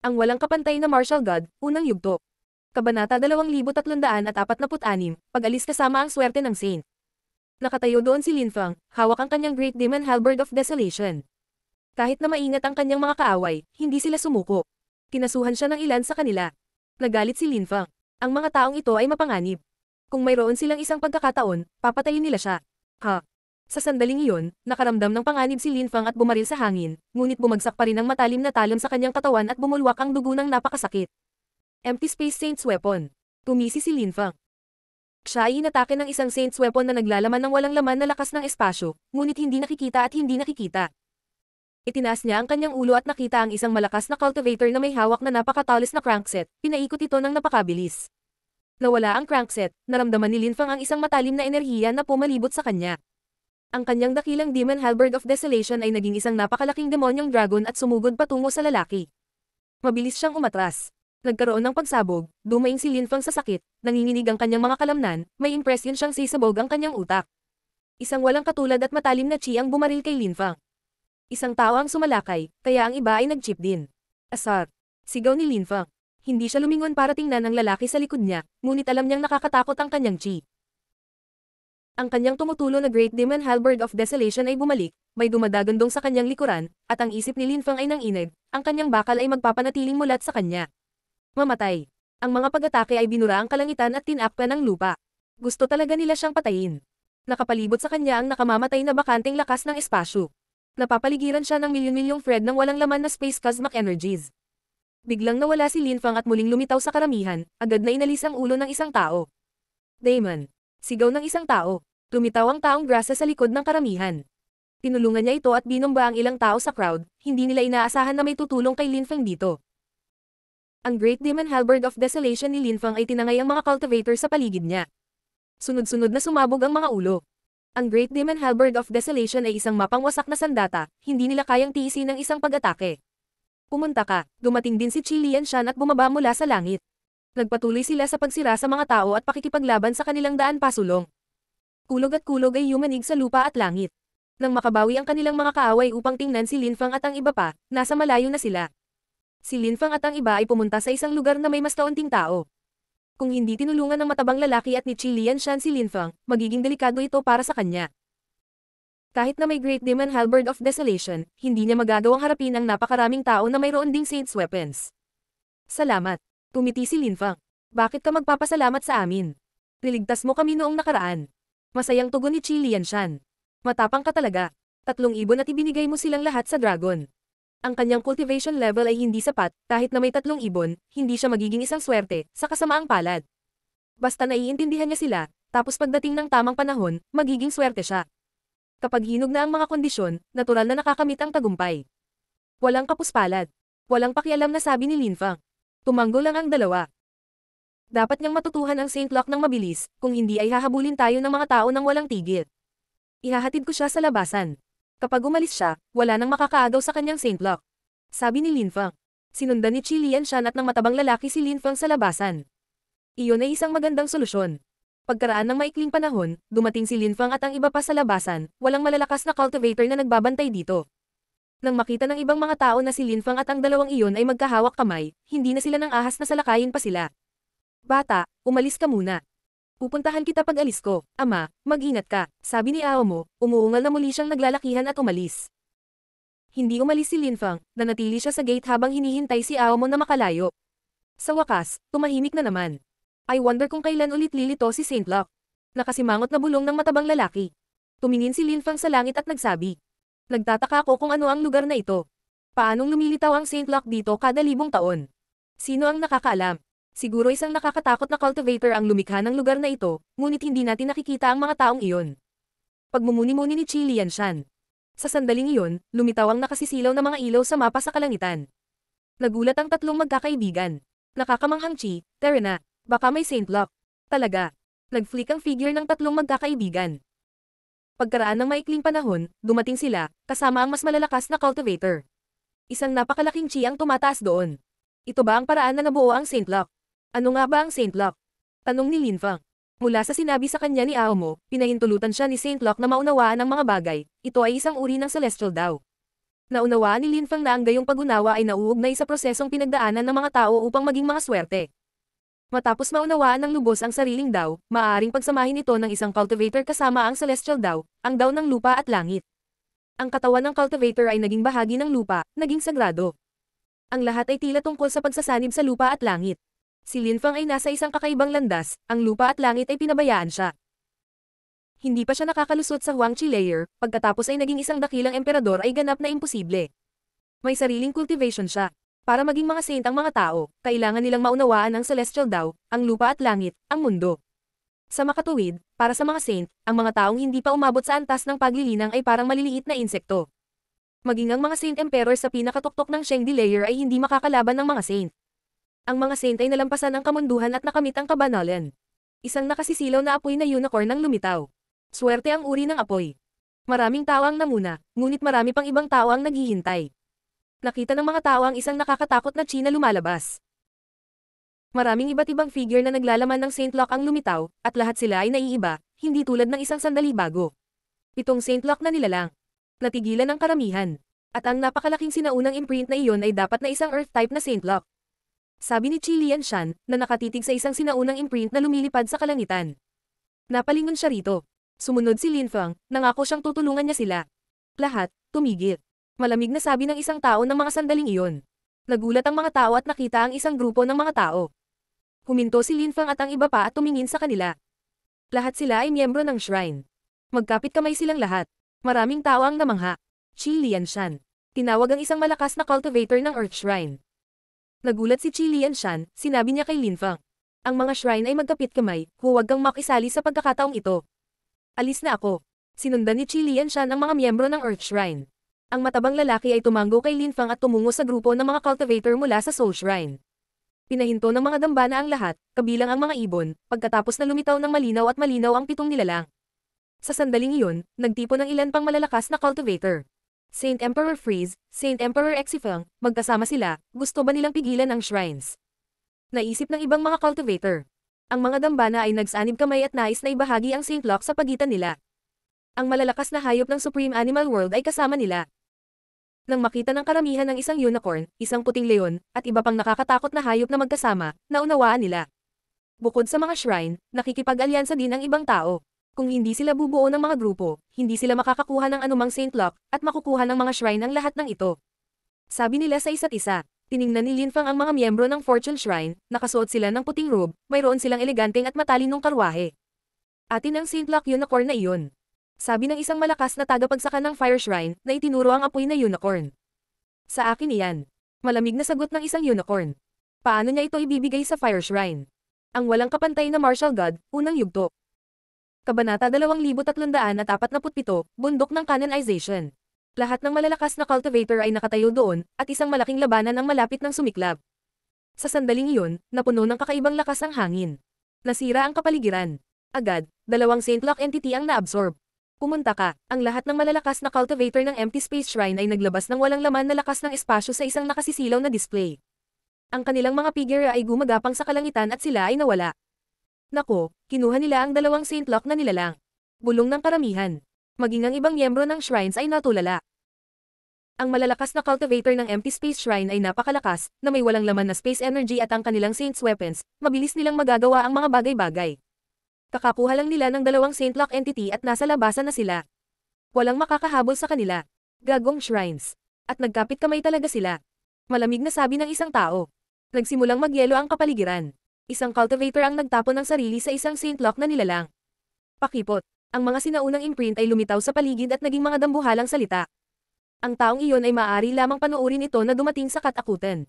Ang walang kapantay na martial god, unang yugto. Kabanata 2346, pag-alis kasama ang swerte ng saint. Nakatayo doon si Linfang, hawak ang kanyang Great Demon Halberd of Desolation. Kahit na maingat ang kanyang mga kaaway, hindi sila sumuko. Kinasuhan siya ng ilan sa kanila. Nagalit si Linfang. Ang mga taong ito ay mapanganib. Kung mayroon silang isang pagkakataon, papatayin nila siya. Ha? Sa sandaling iyon, nakaramdam ng panganib si Lin Fang at bumaril sa hangin, ngunit bumagsak pa rin ang matalim na talim sa kanyang katawan at bumulwak ang dugo ng napakasakit. Empty Space Saint's Weapon. Tumisi si Lin Fang. Siya ay inatake ng isang Saint's Weapon na naglalaman ng walang laman na lakas ng espasyo, ngunit hindi nakikita at hindi nakikita. Itinaas niya ang kanyang ulo at nakita ang isang malakas na cultivator na may hawak na napakatalis na crankset, pinaikot ito ng napakabilis. Nawala ang crankset, naramdaman ni Lin Fang ang isang matalim na enerhiya na pumalibot sa kanya. Ang kanyang dakilang demon halberd of desolation ay naging isang napakalaking demonyong dragon at sumugod patungo sa lalaki. Mabilis siyang umatras. Nagkaroon ng pagsabog, dumaing si Linfang sa sakit, nanginginig ang kanyang mga kalamnan, may impresyon siyang sisabog ang kanyang utak. Isang walang katulad at matalim na chi ang bumaril kay Linfang. Isang tao ang sumalakay, kaya ang iba ay nag-chip din. Asar. Sigaw ni Linfang. Hindi siya lumingon para tingnan ang lalaki sa likod niya, ngunit alam niyang nakakatakot ang kanyang chi. Ang kanyang tumutulo na Great Demon Halberd of Desolation ay bumalik, may dumadagandong sa kanyang likuran, at ang isip ni Linfang ay nanginag, ang kanyang bakal ay magpapanatiling mulat sa kanya. Mamatay. Ang mga pag-atake ay binura ang kalangitan at tinakpa ng lupa. Gusto talaga nila siyang patayin. Nakapalibot sa kanya ang nakamamatay na bakanting lakas ng espasyo. Napapaligiran siya ng milyon-milyong Fred ng walang laman na space cosmic energies. Biglang nawala si Linfang at muling lumitaw sa karamihan, agad na inalis ang ulo ng isang tao. Damon. Sigaw ng isang tao. Tumitaw ang taong grasa sa likod ng karamihan. Tinulungan niya ito at binomba ang ilang tao sa crowd, hindi nila inaasahan na may tutulong kay Lin Linfeng dito. Ang Great Demon Halberd of Desolation ni Lin Linfeng ay tinangay ang mga cultivator sa paligid niya. Sunod-sunod na sumabog ang mga ulo. Ang Great Demon Halberd of Desolation ay isang mapangwasak na sandata, hindi nila kayang tiisin ng isang pag-atake. Pumunta ka, dumating din si Chi Lian Shan at bumaba mula sa langit. Nagpatuloy sila sa pagsira sa mga tao at pakikipaglaban sa kanilang daan pasulong. Kulog at kulog ay yumanig sa lupa at langit. Nang makabawi ang kanilang mga kaaway upang tingnan si Linfang at ang iba pa, nasa malayo na sila. Si Linfang at ang iba ay pumunta sa isang lugar na may mas kaunting tao. Kung hindi tinulungan ng matabang lalaki at ni Chilian Shan si Linfang, magiging delikado ito para sa kanya. Kahit na may Great Demon Halberd of Desolation, hindi niya magagawang harapin ang napakaraming tao na mayroon ding Saints Weapons. Salamat. Tumiti si Linfang. Bakit ka magpapasalamat sa amin? Riligtas mo kami noong nakaraan. Masayang tugon ni Chilian Shan. Matapang ka talaga. Tatlong ibon at ibinigay mo silang lahat sa dragon. Ang kanyang cultivation level ay hindi sapat, kahit na may tatlong ibon, hindi siya magiging isang swerte, sa kasamaang palad. Basta naiintindihan niya sila, tapos pagdating ng tamang panahon, magiging swerte siya. Kapag hinog na ang mga kondisyon, natural na nakakamit ang tagumpay. Walang kapuspalad. Walang pakialam na sabi ni Linfang. Tumanggol lang ang dalawa. Dapat niyang matutuhan ang Saint Luck ng mabilis, kung hindi ay hahabulin tayo ng mga tao ng walang tigil. Ihahatid ko siya sa labasan. Kapag umalis siya, wala nang makakaagaw sa kanyang Saint Luck. Sabi ni Lin Fang. Sinundan ni Chilian Shan at ng matabang lalaki si Lin Fang sa labasan. Iyon ay isang magandang solusyon. Pagkaraan ng maikling panahon, dumating si Lin Fang at ang iba pa sa labasan, walang malalakas na cultivator na nagbabantay dito. Nang makita ng ibang mga tao na si Lin Linfang at ang dalawang iyon ay magkahawak kamay, hindi na sila nang ahas na salakayin pa sila. Bata, umalis ka muna. Pupuntahan kita pag alis ko, ama, mag-ingat ka, sabi ni Aomo, umuungal na muli siyang naglalakihan at umalis. Hindi umalis si Linfang, nanatili siya sa gate habang hinihintay si Aomo na makalayo. Sa wakas, tumahimik na naman. I wonder kung kailan ulit lilito si Saint Locke. Nakasimangot na bulong ng matabang lalaki. Tumingin si Linfang sa langit at nagsabi. Nagtataka ako kung ano ang lugar na ito. Paanong lumilitaw ang Saint Locke dito kada libong taon? Sino ang nakakaalam? Siguro isang nakakatakot na cultivator ang lumikha ng lugar na ito, ngunit hindi natin nakikita ang mga taong iyon. Pagmumuni-muni ni Chilian Shan. Sa sandaling iyon, lumitaw ang nakasisilaw na mga ilaw sa mapa sa kalangitan. Nagulat ang tatlong magkakaibigan. Nakakamanghang Chi, Terena, baka may Saint Lock. Talaga. Nag-flick ang figure ng tatlong magkakaibigan. Pagkaraan ng maikling panahon, dumating sila, kasama ang mas malalakas na cultivator. Isang napakalaking chi ang tumataas doon. Ito ba ang paraan na nabuo ang Saint Lock? Ano nga ba ang Saint Lock? Tanong ni Lin Fang. Mula sa sinabi sa kanya ni Aomo, pinahintulutan siya ni Saint Locke na maunawaan ang mga bagay, ito ay isang uri ng celestial daw. Naunawaan ni Lin Fang na ang gayong pag-unawa ay nauugnay sa prosesong pinagdaanan ng mga tao upang maging mga swerte. Matapos maunawaan ng lubos ang sariling daw, maaaring pagsamahin ito ng isang cultivator kasama ang celestial daw, ang daw ng lupa at langit. Ang katawan ng cultivator ay naging bahagi ng lupa, naging sagrado. Ang lahat ay tila tungkol sa pagsasanib sa lupa at langit. Si Lin Fang ay nasa isang kakaibang landas, ang lupa at langit ay pinabayaan siya. Hindi pa siya nakakalusot sa Huangqi layer, pagkatapos ay naging isang dakilang emperador ay ganap na imposible. May sariling cultivation siya. Para maging mga saint ang mga tao, kailangan nilang maunawaan ang celestial daw, ang lupa at langit, ang mundo. Sa makatuwid, para sa mga saint, ang mga taong hindi pa umabot sa antas ng paglilinang ay parang maliliit na insekto. Maging ang mga saint emperor sa pinakatuktok ng Shengdi layer ay hindi makakalaban ng mga saint. Ang mga saint ay nalampasan ang kamunduhan at nakamit ang kabanalan. Isang nakasisilaw na apoy na unicorn ang lumitaw. Swerte ang uri ng apoy. Maraming tao ang namuna, ngunit marami pang ibang tao ang naghihintay. Nakita ng mga tao ang isang nakakatakot na China lumalabas. Maraming iba't ibang figure na naglalaman ng Saint Lock ang lumitaw, at lahat sila ay naiiba, hindi tulad ng isang sandali bago. Pitong Saint Lock na nilalang. Natigilan ang karamihan. At ang napakalaking sinaunang imprint na iyon ay dapat na isang Earth-type na Saint Lock sabi ni Chilian Shan, na nakatitig sa isang sinaunang imprint na lumilipad sa kalangitan. Napalingon siya rito. Sumunod si Lin Feng, nangako siyang tutulungan niya sila. Lahat, tumigil. Malamig na sabi ng isang tao ng mga sandaling iyon. Nagulat ang mga tao at nakita ang isang grupo ng mga tao. Huminto si Lin Feng at ang iba pa at tumingin sa kanila. Lahat sila ay miyembro ng shrine. Magkapit kamay silang lahat. Maraming tao ang namangha. Chi Lianshan. Tinawag ang isang malakas na cultivator ng Earth Shrine. Nagulat si Chilian Shan, sinabi niya kay Lin Fang. Ang mga shrine ay magkapit kamay, huwag kang makisali sa pagkakataong ito. Alis na ako. Sinundan ni Chilian Shan ang mga miyembro ng Earth Shrine. Ang matabang lalaki ay tumango kay Lin Fang at tumungo sa grupo ng mga cultivator mula sa Soul Shrine. Pinahinto ng mga dambana ang lahat, kabilang ang mga ibon, pagkatapos na lumitaw ng malinaw at malinaw ang pitong nilalang. Sa sandaling iyon, nagtipon ng ilan pang malalakas na cultivator. Saint Emperor Freeze, Saint Emperor Exifeng, magkasama sila, gusto ba nilang pigilan ang shrines? Naisip ng ibang mga cultivator. Ang mga dambana ay nagsanib kamay at nais na ibahagi ang Saint Lock sa pagitan nila. Ang malalakas na hayop ng Supreme Animal World ay kasama nila. Nang makita ng karamihan ng isang unicorn, isang puting leon, at iba pang nakakatakot na hayop na magkasama, naunawaan nila. Bukod sa mga shrine, nakikipag-alyansa din ang ibang tao. Kung hindi sila bubuo ng mga grupo, hindi sila makakakuha ng anumang Saint Lock, at makukuha ng mga shrine ang lahat ng ito. Sabi nila sa isa't isa, tiningnan ni Linfang ang mga miyembro ng Fortune Shrine, nakasuot sila ng puting robe, mayroon silang eleganteng at matalinong karwahe. Atin ang Saint Lock Unicorn na iyon. Sabi ng isang malakas na tagapagsaka ng Fire Shrine, na itinuro ang apoy na unicorn. Sa akin iyan. Malamig na sagot ng isang unicorn. Paano niya ito ibibigay sa Fire Shrine? Ang walang kapantay na martial god, unang yugto. Kabanata 2347, Bundok ng Canonization. Lahat ng malalakas na cultivator ay nakatayo doon, at isang malaking labanan ang malapit ng sumiklab. Sa sandaling iyon, napuno ng kakaibang lakas ang hangin. Nasira ang kapaligiran. Agad, dalawang Saint Lock entity ang naabsorb. Pumunta ka, ang lahat ng malalakas na cultivator ng empty space shrine ay naglabas ng walang laman na lakas ng espasyo sa isang nakasisilaw na display. Ang kanilang mga figure ay gumagapang sa kalangitan at sila ay nawala. Nako, kinuha nila ang dalawang Saint Lock na nilalang. Bulong ng karamihan. Maging ang ibang miyembro ng shrines ay natulala. Ang malalakas na cultivator ng empty space shrine ay napakalakas, na may walang laman na space energy at ang kanilang Saint's weapons, mabilis nilang magagawa ang mga bagay-bagay. Kakapuha lang nila ng dalawang Saint Lock entity at nasa labasan na sila. Walang makakahabol sa kanila. Gagong shrines. At nagkapit kamay talaga sila. Malamig na sabi ng isang tao. Nagsimulang magyelo ang kapaligiran isang cultivator ang nagtapon ng sarili sa isang Saint Lock na nilalang. Pakipot. Ang mga sinaunang imprint ay lumitaw sa paligid at naging mga dambuhalang salita. Ang taong iyon ay maaari lamang panuurin ito na dumating sa katakutan.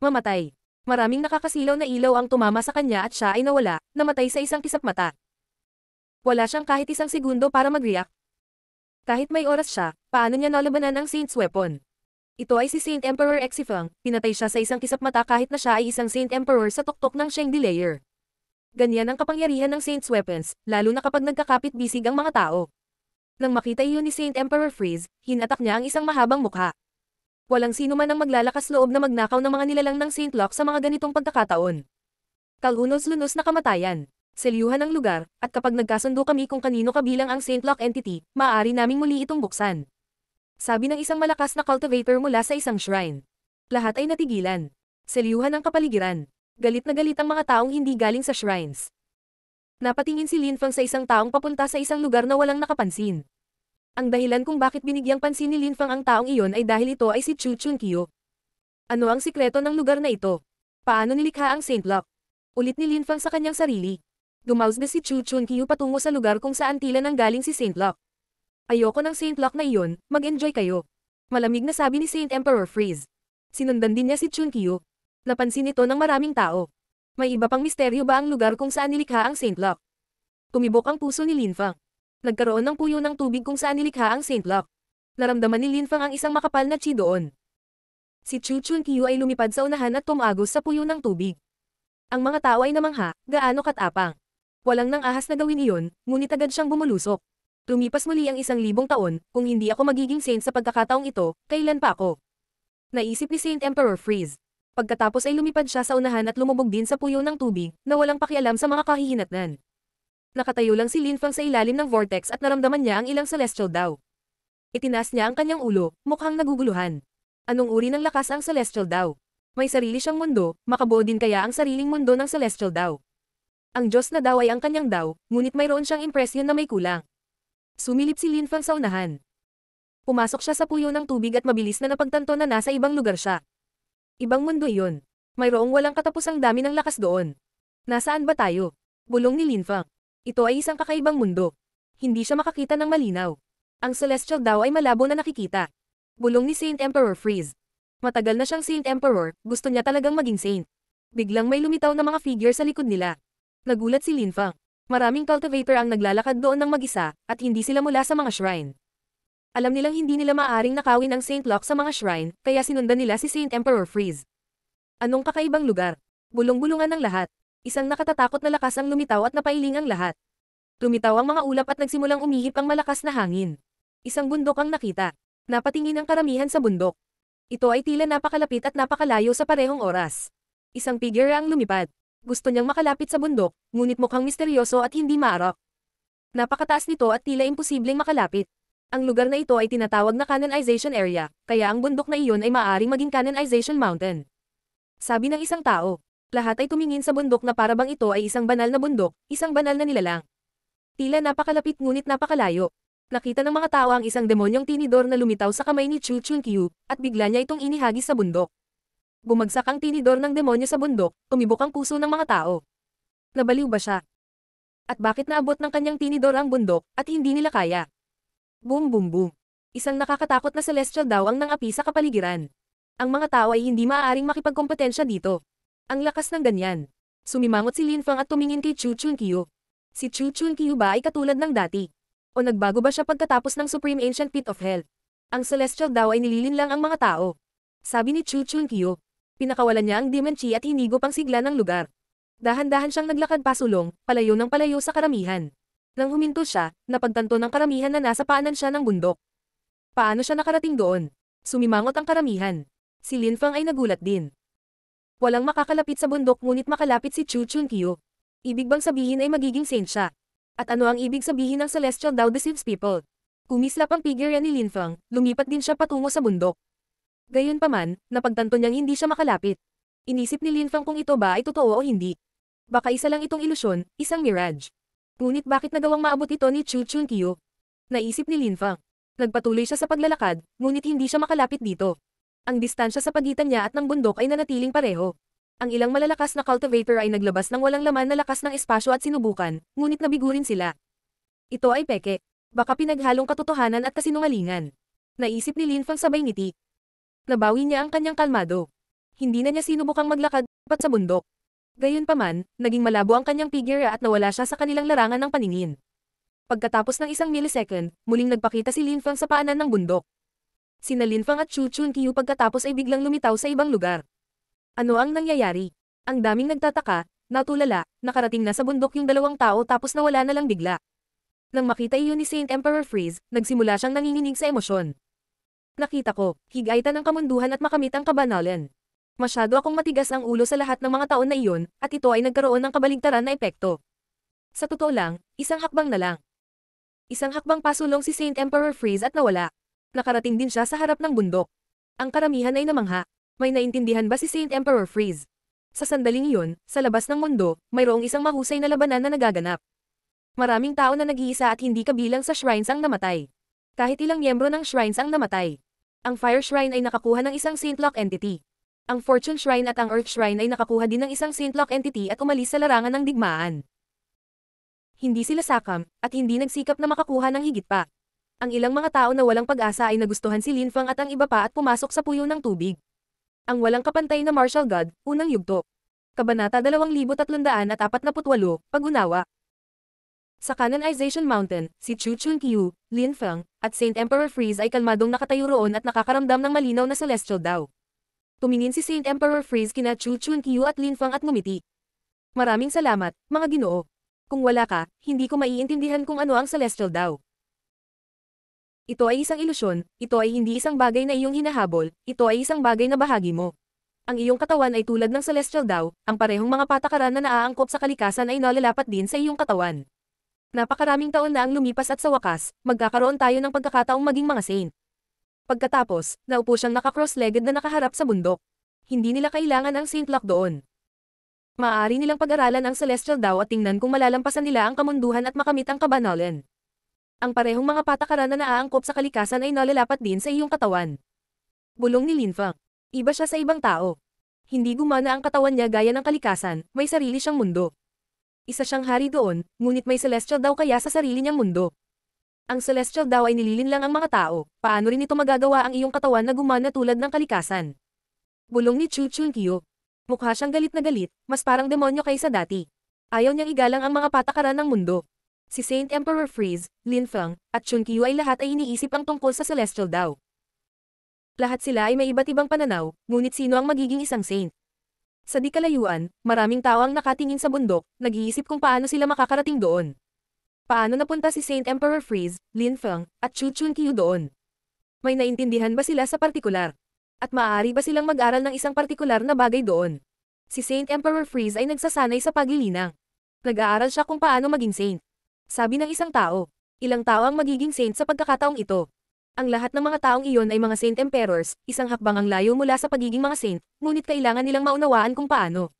Mamatay. Maraming nakakasilaw na ilaw ang tumama sa kanya at siya ay nawala, namatay sa isang kisap mata. Wala siyang kahit isang segundo para mag-react. Kahit may oras siya, paano niya nalabanan ang Saint's weapon? Ito ay si Saint Emperor Exifang, pinatay siya sa isang kisap mata kahit na siya ay isang Saint Emperor sa tuktok ng Sheng Delayer. Ganyan ang kapangyarihan ng Saint's weapons, lalo na kapag nagkakapit bisig ang mga tao. Nang makita iyon ni Saint Emperor Freeze, hinatak niya ang isang mahabang mukha. Walang sino man ang maglalakas loob na magnakaw ng mga nilalang ng Saint Locke sa mga ganitong pagkakataon. Kalunos-lunos na kamatayan. Selyuhan ang lugar, at kapag nagkasundo kami kung kanino kabilang ang Saint Locke entity, maaari naming muli itong buksan. Sabi ng isang malakas na cultivator mula sa isang shrine. Lahat ay natigilan. Seliuhan ang kapaligiran. Galit na galit ang mga taong hindi galing sa shrines. Napatingin si Lin Fang sa isang taong papunta sa isang lugar na walang nakapansin. Ang dahilan kung bakit binigyang pansin ni Lin Fang ang taong iyon ay dahil ito ay si Chu Chun Kyo. Ano ang sikreto ng lugar na ito? Paano nilikha ang Saint Lock? Ulit ni Lin Fang sa kanyang sarili. Dumausda si Chu Chun Kyu patungo sa lugar kung saan tila nang galing si Saint Locke. Ayoko ng Saint Lock na iyon, mag-enjoy kayo. Malamig na sabi ni Saint Emperor Freeze. Sinundan din niya si Chunkyu. Napansin ito ng maraming tao. May iba pang misteryo ba ang lugar kung saan nilikha ang Saint Lock? Tumibok ang puso ni Lin Fang. Nagkaroon ng puyo ng tubig kung saan nilikha ang Saint Lock. Naramdaman ni Lin Fang ang isang makapal na chi doon. Si Chu Chunkyu ay lumipad sa unahan at tumagos sa puyo ng tubig. Ang mga tao ay namangha, gaano katapang. Walang nang ahas na gawin iyon, ngunit agad siyang bumulusok. Lumipas muli ang isang libong taon, kung hindi ako magiging saint sa pagkakataong ito, kailan pa ako? Naisip ni Saint Emperor Freeze. Pagkatapos ay lumipad siya sa unahan at lumubog din sa puyo ng tubig, na walang pakialam sa mga kahihinatnan. Nakatayo lang si Linfang sa ilalim ng vortex at naramdaman niya ang ilang celestial daw. Itinaas niya ang kanyang ulo, mukhang naguguluhan. Anong uri ng lakas ang celestial daw? May sarili siyang mundo, makabuo din kaya ang sariling mundo ng celestial daw. Ang Diyos na daw ay ang kanyang daw, ngunit mayroon siyang impresyon na may kulang. Sumilip si Lin Fang sa unahan. Pumasok siya sa puyo ng tubig at mabilis na napagtanto na nasa ibang lugar siya. Ibang mundo iyon. Mayroong walang katapusang dami ng lakas doon. Nasaan ba tayo? Bulong ni Lin Fang. Ito ay isang kakaibang mundo. Hindi siya makakita ng malinaw. Ang celestial daw ay malabo na nakikita. Bulong ni Saint Emperor Freeze. Matagal na siyang Saint Emperor, gusto niya talagang maging saint. Biglang may lumitaw na mga figure sa likod nila. Nagulat si Lin Fang. Maraming cultivator ang naglalakad doon ng mag-isa, at hindi sila mula sa mga shrine. Alam nilang hindi nila maaring nakawin ang Saint Locke sa mga shrine, kaya sinundan nila si Saint Emperor Freeze. Anong kakaibang lugar? Bulong-bulungan ang lahat. Isang nakatatakot na lakas ang lumitaw at napailing ang lahat. Tumitaw ang mga ulap at nagsimulang umihip ang malakas na hangin. Isang bundok ang nakita. Napatingin ang karamihan sa bundok. Ito ay tila napakalapit at napakalayo sa parehong oras. Isang figure ang lumipad. Gusto niyang makalapit sa bundok, ngunit mukhang misteryoso at hindi maarap. Napakataas nito at tila imposibleng makalapit. Ang lugar na ito ay tinatawag na Canonization Area, kaya ang bundok na iyon ay maaaring maging Canonization Mountain. Sabi ng isang tao, lahat ay tumingin sa bundok na parabang ito ay isang banal na bundok, isang banal na nilalang. Tila napakalapit ngunit napakalayo. Nakita ng mga tao ang isang demonyong tinidor na lumitaw sa kamay ni Chu Chun Kyu, at bigla niya itong inihagis sa bundok. Bumagsak ang tinidor ng demonyo sa bundok, umibok ang puso ng mga tao. Nabaliw ba siya? At bakit naabot ng kanyang tinidor ang bundok, at hindi nila kaya? Boom boom boom. Isang nakakatakot na celestial daw ang nangapi sa kapaligiran. Ang mga tao ay hindi maaaring makipagkompetensya dito. Ang lakas ng ganyan. Sumimangot si Lin Fang at tumingin kay Chu Chun Kiyo. Si Chu Chun Kiyo ba ay katulad ng dati? O nagbago ba siya pagkatapos ng Supreme Ancient Pit of Hell? Ang celestial daw ay nililin lang ang mga tao. Sabi ni Chu Chun Kiyo, pinakawalan niya ang Dimenchi at hinigop pang sigla ng lugar. Dahan-dahan siyang naglakad pasulong, palayo ng palayo sa karamihan. Nang huminto siya, napagtanto ng karamihan na nasa paanan siya ng bundok. Paano siya nakarating doon? Sumimangot ang karamihan. Si Lin Fang ay nagulat din. Walang makakalapit sa bundok ngunit makalapit si Chu Chun Kyu. Ibig bang sabihin ay magiging saint siya? At ano ang ibig sabihin ng celestial Tao deceives people? Kumislap ang figure ni Lin Fang, lumipat din siya patungo sa bundok. Gayunpaman, napagtanto niyang hindi siya makalapit. Inisip ni Linfang kung ito ba ay totoo o hindi. Baka isa lang itong ilusyon, isang mirage. Ngunit bakit nagawang maabot ito ni Chu Chun Kyo? Naisip ni Linfang. Nagpatuloy siya sa paglalakad, ngunit hindi siya makalapit dito. Ang distansya sa pagitan niya at ng bundok ay nanatiling pareho. Ang ilang malalakas na cultivator ay naglabas ng walang laman na lakas ng espasyo at sinubukan, ngunit nabigurin sila. Ito ay peke. Baka pinaghalong katotohanan at kasinungalingan. Naisip ni Linfang sabay ngiti, Nabawi niya ang kanyang kalmado. Hindi na niya sinubukang maglakad, pat sa bundok. Gayunpaman, naging malabo ang kanyang figure at nawala siya sa kanilang larangan ng paningin. Pagkatapos ng isang millisecond, muling nagpakita si Lin Feng sa paanan ng bundok. Sina Lin Feng at Chu Chun Kiyu pagkatapos ay biglang lumitaw sa ibang lugar. Ano ang nangyayari? Ang daming nagtataka, natulala, nakarating na sa bundok yung dalawang tao tapos nawala na lang bigla. Nang makita iyon ni Saint Emperor Freeze, nagsimula siyang nanginginig sa emosyon. Nakita ko, higaitan ang kamunduhan at makamit ang kabanalan. Masyado akong matigas ang ulo sa lahat ng mga taon na iyon, at ito ay nagkaroon ng kabaligtaran na epekto. Sa totoo lang, isang hakbang na lang. Isang hakbang pasulong si Saint Emperor Freeze at nawala. Nakarating din siya sa harap ng bundok. Ang karamihan ay namangha. May naintindihan ba si Saint Emperor Freeze? Sa sandaling iyon, sa labas ng mundo, mayroong isang mahusay na labanan na nagaganap. Maraming tao na nag-iisa at hindi kabilang sa shrines ang namatay. Kahit ilang miyembro ng shrines ang namatay. Ang Fire Shrine ay nakakuha ng isang Saint entity. Ang Fortune Shrine at ang Earth Shrine ay nakakuha din ng isang Saint entity at umalis sa larangan ng digmaan. Hindi sila sakam, at hindi nagsikap na makakuha ng higit pa. Ang ilang mga tao na walang pag-asa ay nagustuhan si Linfang at ang iba pa at pumasok sa puyo ng tubig. Ang walang kapantay na martial god, unang yugto. Kabanata 2348, Pag-unawa. Sa Canonization Mountain, si Chu Chun Qiu, Lin Feng, at Saint Emperor Freeze ay kalmadong nakatayo roon at nakakaramdam ng malinaw na celestial daw. Tumingin si Saint Emperor Freeze kina Chu Chun Qiu at Lin Feng at ngumiti. Maraming salamat, mga ginoo. Kung wala ka, hindi ko maiintindihan kung ano ang celestial daw. Ito ay isang ilusyon, ito ay hindi isang bagay na iyong hinahabol, ito ay isang bagay na bahagi mo. Ang iyong katawan ay tulad ng celestial daw, ang parehong mga patakaran na naaangkop sa kalikasan ay nalalapat din sa iyong katawan. Napakaraming taon na ang lumipas at sa wakas, magkakaroon tayo ng pagkakataong maging mga saint. Pagkatapos, naupo siyang nakakross-legged na nakaharap sa bundok. Hindi nila kailangan ang saint lock doon. Maaari nilang pag-aralan ang celestial daw at tingnan kung malalampasan nila ang kamunduhan at makamit ang kabanolen. Ang parehong mga patakaran na naaangkop sa kalikasan ay nalalapat din sa iyong katawan. Bulong ni Linfa. Iba siya sa ibang tao. Hindi gumana ang katawan niya gaya ng kalikasan, may sarili siyang mundo. Isa siyang hari doon, ngunit may celestial daw kaya sa sarili niyang mundo. Ang celestial daw ay nililin lang ang mga tao, paano rin ito magagawa ang iyong katawan na gumana tulad ng kalikasan? Bulong ni Chu Chun Kyo. Mukha siyang galit na galit, mas parang demonyo kaysa dati. Ayaw niyang igalang ang mga patakaran ng mundo. Si Saint Emperor Freeze, Lin Feng, at Chun Kyo ay lahat ay iniisip ang tungkol sa celestial daw. Lahat sila ay may iba't ibang pananaw, ngunit sino ang magiging isang saint? Sa dikalayuan, maraming tao ang nakatingin sa bundok, nag-iisip kung paano sila makakarating doon. Paano napunta si Saint Emperor Freeze, Lin Feng, at Chu Chun Qiu doon? May naintindihan ba sila sa partikular? At maaari ba silang mag-aral ng isang partikular na bagay doon? Si Saint Emperor Freeze ay nagsasanay sa paglilinang. Nag-aaral siya kung paano maging saint. Sabi ng isang tao, ilang tao ang magiging saint sa pagkakataong ito. Ang lahat ng mga taong iyon ay mga saint emperors, isang hakbang ang layo mula sa pagiging mga saint, ngunit kailangan nilang maunawaan kung paano.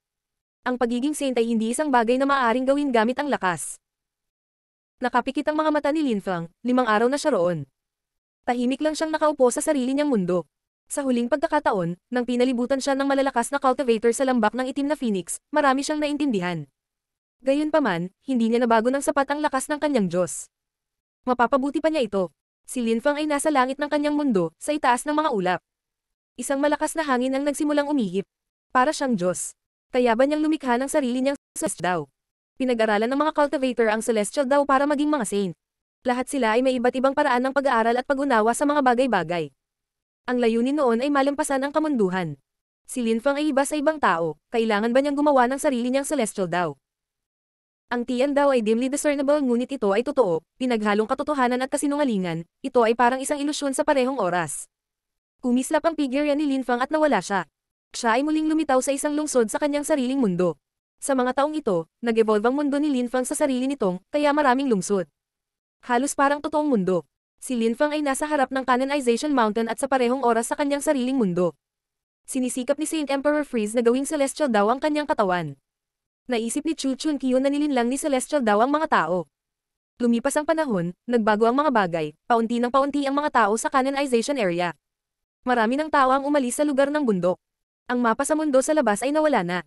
Ang pagiging saint ay hindi isang bagay na maaaring gawin gamit ang lakas. Nakapikit ang mga mata ni Linfang, limang araw na siya roon. Tahimik lang siyang nakaupo sa sarili niyang mundo. Sa huling pagkakataon, nang pinalibutan siya ng malalakas na cultivator sa lambak ng itim na phoenix, marami siyang naintindihan. Gayunpaman, hindi niya nabago ng sapat ang lakas ng kanyang Diyos. Mapapabuti pa niya ito. Si Lin Fang ay nasa langit ng kanyang mundo, sa itaas ng mga ulap. Isang malakas na hangin ang nagsimulang umihip. Para siyang Diyos. Kaya ba niyang lumikha ng sarili niyang celestial daw? Pinag-aralan ng mga cultivator ang celestial daw para maging mga saint. Lahat sila ay may iba't ibang paraan ng pag-aaral at pag-unawa sa mga bagay-bagay. Ang layunin noon ay malampasan ang kamunduhan. Si Lin Fang ay iba sa ibang tao, kailangan ba niyang gumawa ng sarili niyang celestial daw? Ang tiyan daw ay dimly discernible ngunit ito ay totoo, pinaghalong katotohanan at kasinungalingan, ito ay parang isang ilusyon sa parehong oras. Kumislap ang figure ni Lin Fang at nawala siya. Siya ay muling lumitaw sa isang lungsod sa kanyang sariling mundo. Sa mga taong ito, nag-evolve ang mundo ni Lin Fang sa sarili nitong, kaya maraming lungsod. Halos parang totoong mundo. Si Lin Fang ay nasa harap ng Canonization Mountain at sa parehong oras sa kanyang sariling mundo. Sinisikap ni Saint Emperor Freeze na gawing celestial daw ang kanyang katawan. Naisip ni Chuchun Kiyo na nilinlang ni Celestial daw ang mga tao. Lumipas ang panahon, nagbago ang mga bagay, paunti ng paunti ang mga tao sa canonization area. Marami ng tao ang umalis sa lugar ng bundok. Ang mapa sa mundo sa labas ay nawala na.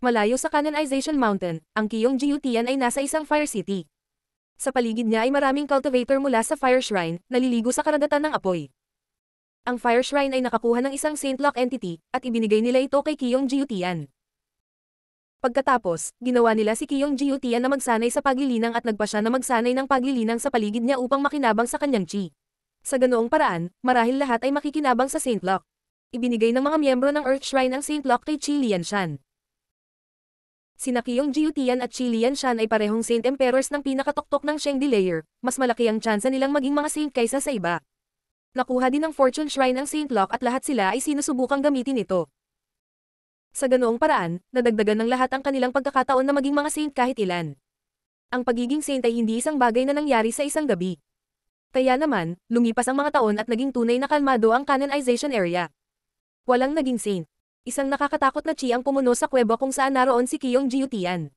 Malayo sa Canonization Mountain, ang Kiyong Jiutian ay nasa isang fire city. Sa paligid niya ay maraming cultivator mula sa fire shrine, naliligo sa karagatan ng apoy. Ang fire shrine ay nakakuha ng isang Saint Lock entity, at ibinigay nila ito kay Kiyong Jiutian. Pagkatapos, ginawa nila si Kiyong Jiutian na magsanay sa paglilinang at nagpa siya na magsanay ng paglilinang sa paligid niya upang makinabang sa kanyang chi. Sa ganoong paraan, marahil lahat ay makikinabang sa Saint Locke. Ibinigay ng mga miyembro ng Earth Shrine ang Saint Locke kay Chi Lianshan. Sina Kiyong Jiutian at Chi Lianshan ay parehong Saint Emperors ng pinakatoktok ng Shengdi Layer, mas malaki ang tsansa nilang maging mga Saint kaysa sa iba. Nakuha din ng Fortune Shrine ang Saint Locke at lahat sila ay sinusubukang gamitin ito. Sa ganoong paraan, nadagdagan ng lahat ang kanilang pagkakataon na maging mga saint kahit ilan. Ang pagiging saint ay hindi isang bagay na nangyari sa isang gabi. Kaya naman, lumipas ang mga taon at naging tunay na kalmado ang canonization area. Walang naging saint. Isang nakakatakot na chi ang pumuno sa kuweba kung saan naroon si Kiyong Jiutian.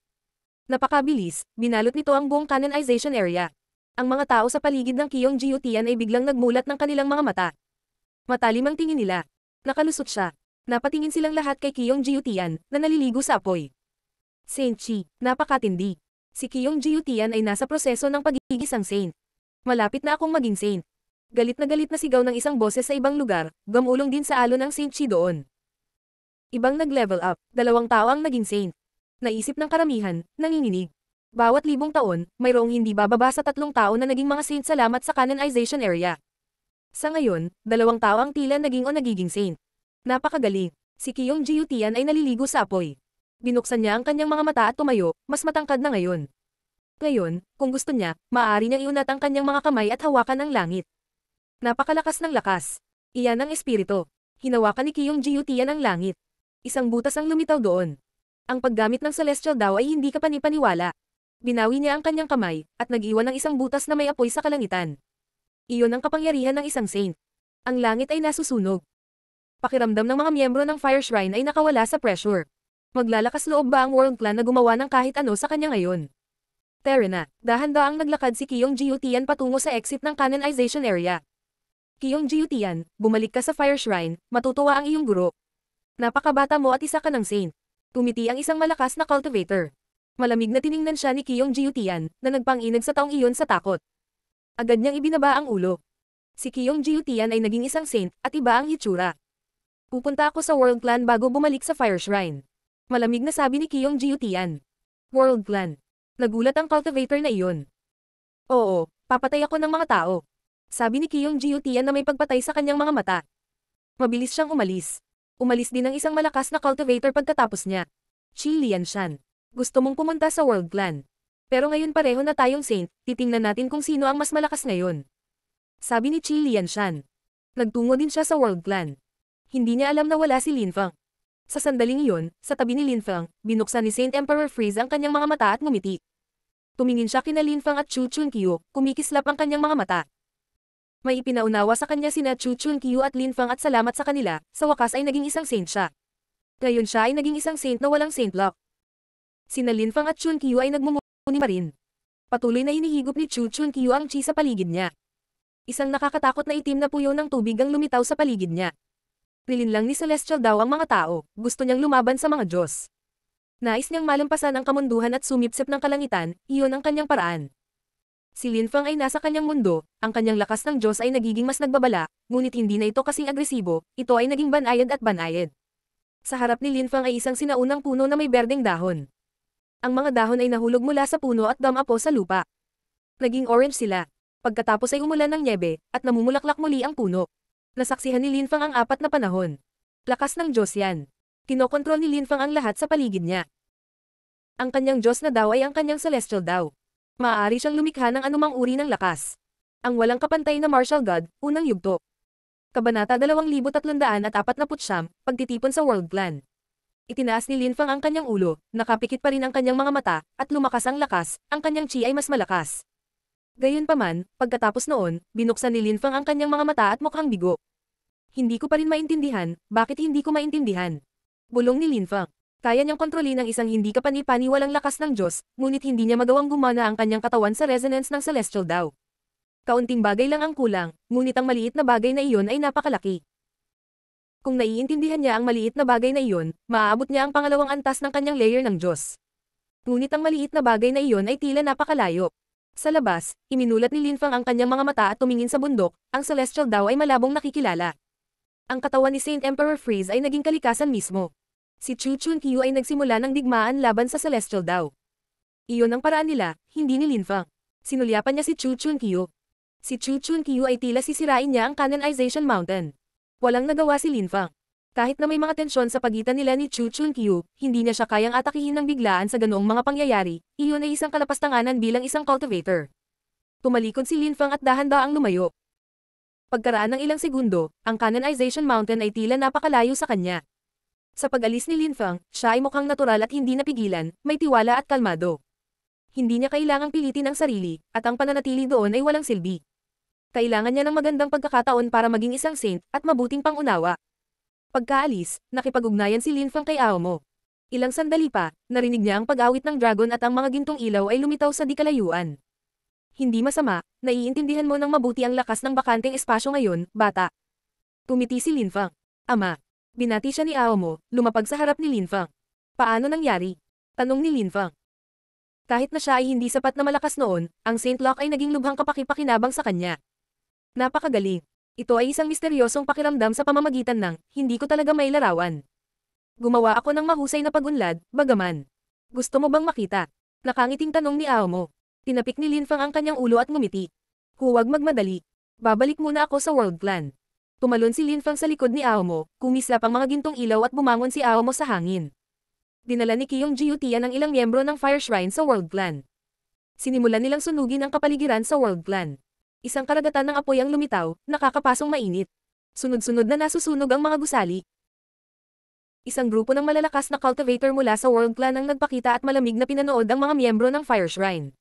Napakabilis, binalot nito ang buong canonization area. Ang mga tao sa paligid ng Kiyong Jiutian ay biglang nagmulat ng kanilang mga mata. Matalim ang tingin nila. Nakalusot siya. Napatingin silang lahat kay Kiyong Jiutian, na naliligo sa apoy. Senchi, napakatindi. Si Kiyong Jiutian ay nasa proseso ng pagigisang saint. Malapit na akong maging saint. Galit na galit na sigaw ng isang boses sa ibang lugar, gumulong din sa alo ng Saint Chi doon. Ibang nag-level up, dalawang tao ang naging saint. Naisip ng karamihan, nanginginig. Bawat libong taon, mayroong hindi bababa sa tatlong tao na naging mga saint salamat sa canonization area. Sa ngayon, dalawang tao ang tila naging o nagiging saint. Napakagaling. Si Kiyong Jiyutian ay naliligo sa apoy. Binuksan niya ang kanyang mga mata at tumayo, mas matangkad na ngayon. Ngayon, kung gusto niya, maaari niyang iunat ang kanyang mga kamay at hawakan ang langit. Napakalakas ng lakas. Iyan ang espirito. Hinawakan ni Kiyong Jiyutian ang langit. Isang butas ang lumitaw doon. Ang paggamit ng celestial daw ay hindi ka panipaniwala. Binawi niya ang kanyang kamay, at nag-iwan ng isang butas na may apoy sa kalangitan. Iyon ang kapangyarihan ng isang saint. Ang langit ay nasusunog pakiramdam ng mga miyembro ng Fire Shrine ay nakawala sa pressure. Maglalakas loob ba ang World Clan na gumawa ng kahit ano sa kanya ngayon? Terena, dahan-daang naglakad si Kiyong Jiutian patungo sa exit ng canonization area. Kiyong Jiutian, bumalik ka sa Fire Shrine, matutuwa ang iyong guro. Napakabata mo at isa ka ng saint. Tumiti ang isang malakas na cultivator. Malamig na tiningnan siya ni Kiyong Jiutian, na nagpanginag sa taong iyon sa takot. Agad niyang ibinaba ang ulo. Si Kiyong Jiutian ay naging isang saint, at iba ang hitsura. Pupunta ako sa World Clan bago bumalik sa Fire Shrine. Malamig na sabi ni Kiyong Jiutian. World Clan. Nagulat ang cultivator na iyon. Oo, papatay ako ng mga tao. Sabi ni Kiyong Jiutian na may pagpatay sa kanyang mga mata. Mabilis siyang umalis. Umalis din ang isang malakas na cultivator pagkatapos niya. Chi Lian Gusto mong pumunta sa World Clan. Pero ngayon pareho na tayong saint, titingnan natin kung sino ang mas malakas ngayon. Sabi ni Chi Lian Nagtungo din siya sa World Clan. Hindi niya alam na wala si Lin Fang. Sa sandaling iyon, sa tabi ni Lin Fang, binuksan ni Saint Emperor Freeze ang kanyang mga mata at ngumiti. Tumingin siya kina Lin Fang at Chu Chun Kyu, kumikislap ang kanyang mga mata. May ipinaunawa sa kanya sina Chu Chun Kyu at Lin Fang at salamat sa kanila, sa wakas ay naging isang saint siya. Ngayon siya ay naging isang saint na walang saint luck. Sina Lin Fang at Chun Kyu ay nagmumuni pa rin. Patuloy na hinihigop ni Chu Chun Kyu ang chi sa paligid niya. Isang nakakatakot na itim na puyo ng tubig ang lumitaw sa paligid niya lang ni Celestial daw ang mga tao, gusto niyang lumaban sa mga Diyos. Nais niyang malampasan ang kamunduhan at sumipsip ng kalangitan, iyon ang kanyang paraan. Si Linfang ay nasa kanyang mundo, ang kanyang lakas ng Diyos ay nagiging mas nagbabala, ngunit hindi na ito kasing agresibo, ito ay naging banayad at banayad. Sa harap ni Linfang ay isang sinaunang puno na may berdeng dahon. Ang mga dahon ay nahulog mula sa puno at damapo sa lupa. Naging orange sila. Pagkatapos ay umulan ng nyebe, at namumulaklak muli ang puno. Nasaksihan ni Linfang ang apat na panahon. Lakas ng Diyos yan. Kinokontrol ni Linfang ang lahat sa paligid niya. Ang kanyang Diyos na daw ay ang kanyang celestial daw. Maaari siyang lumikha ng anumang uri ng lakas. Ang walang kapantay na martial god, unang yugto. Kabanata 2349, Pagtitipon sa World Plan. Itinaas ni Linfang ang kanyang ulo, nakapikit pa rin ang kanyang mga mata, at lumakas ang lakas, ang kanyang chi ay mas malakas. Gayunpaman, pagkatapos noon, binuksan ni Linfang ang kanyang mga mata at mukhang bigo. Hindi ko pa rin maintindihan, bakit hindi ko maintindihan? Bulong ni Linfang. Kaya niyang kontrolin ang isang hindi kapani-paniwalang lakas ng Diyos, ngunit hindi niya magawang gumana ang kanyang katawan sa resonance ng celestial daw. Kaunting bagay lang ang kulang, ngunit ang maliit na bagay na iyon ay napakalaki. Kung naiintindihan niya ang maliit na bagay na iyon, maaabot niya ang pangalawang antas ng kanyang layer ng Diyos. Ngunit ang maliit na bagay na iyon ay tila napakalayo. Sa labas, iminulat ni Linfang ang kanyang mga mata at tumingin sa bundok, ang Celestial daw ay malabong nakikilala. Ang katawan ni Saint Emperor Freeze ay naging kalikasan mismo. Si Chu Chun Kyu ay nagsimula ng digmaan laban sa Celestial daw. Iyon ang paraan nila, hindi ni Linfang. Sinulyapan niya si Chu Chun Kyu. Si Chu Chun Kyu ay tila sisirain niya ang canonization mountain. Walang nagawa si Linfang. Kahit na may mga tensyon sa pagitan nila ni Chu Chun-kyu, hindi niya siya kayang atakihin ng biglaan sa ganoong mga pangyayari, iyon ay isang kalapastanganan bilang isang cultivator. Tumalikod si Lin Fang at dahan-daang lumayo. Pagkaraan ng ilang segundo, ang canonization mountain ay tila napakalayo sa kanya. Sa pag-alis ni Lin Fang, siya ay mukhang natural at hindi napigilan, may tiwala at kalmado. Hindi niya kailangang pilitin ang sarili, at ang pananatili doon ay walang silbi. Kailangan niya ng magandang pagkakataon para maging isang saint at mabuting pangunawa. Pagkaalis, nakipag-ugnayan si Lin Fang kay Aomo. Ilang sandali pa, narinig niya ang pag-awit ng dragon at ang mga gintong ilaw ay lumitaw sa dikalayuan. Hindi masama, naiintindihan mo ng mabuti ang lakas ng bakanteng espasyo ngayon, bata. Tumiti si Lin Fang. Ama. Binati siya ni Aomo, lumapag sa harap ni Lin Fang. Paano nangyari? Tanong ni Lin Fang. Kahit na siya ay hindi sapat na malakas noon, ang Saint Locke ay naging lubhang kapakipakinabang sa kanya. Napakagaling. Ito ay isang misteryosong pakiramdam sa pamamagitan ng, hindi ko talaga may larawan. Gumawa ako ng mahusay na pagunlad, bagaman. Gusto mo bang makita? Nakangiting tanong ni Aomo. Tinapik ni Linfang ang kanyang ulo at ngumiti. Huwag magmadali. Babalik muna ako sa world plan. Tumalon si Linfang sa likod ni Aomo, kumislap ang mga gintong ilaw at bumangon si Aomo sa hangin. Dinala ni Kiyong Jiutia ng ilang miyembro ng Fire Shrine sa World Clan. Sinimulan nilang sunugin ang kapaligiran sa World Clan. Isang karagatan ng apoy ang lumitaw, nakakapasong mainit. Sunod-sunod na nasusunog ang mga gusali. Isang grupo ng malalakas na cultivator mula sa World Clan ang nagpakita at malamig na pinanood ang mga miyembro ng Fire Shrine.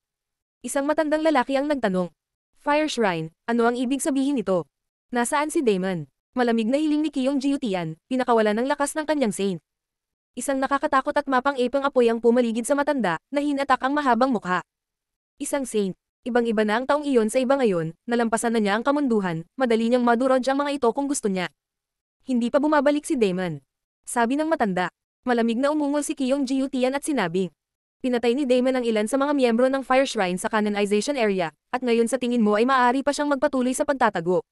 Isang matandang lalaki ang nagtanong, Fire Shrine, ano ang ibig sabihin nito? Nasaan si Damon? Malamig na hiling ni Kiyong Jiutian, pinakawala ng lakas ng kanyang saint. Isang nakakatakot at mapang-epang apoy ang pumaligid sa matanda, na hinatak ang mahabang mukha. Isang saint, Ibang-iba na ang taong iyon sa iba ngayon, nalampasan na niya ang kamunduhan, madali niyang madurog ang mga ito kung gusto niya. Hindi pa bumabalik si Damon. Sabi ng matanda, malamig na umungol si Kiyong Jiutian at sinabi, Pinatay ni Damon ang ilan sa mga miyembro ng Fire Shrine sa canonization area, at ngayon sa tingin mo ay maaari pa siyang magpatuloy sa pagtatago.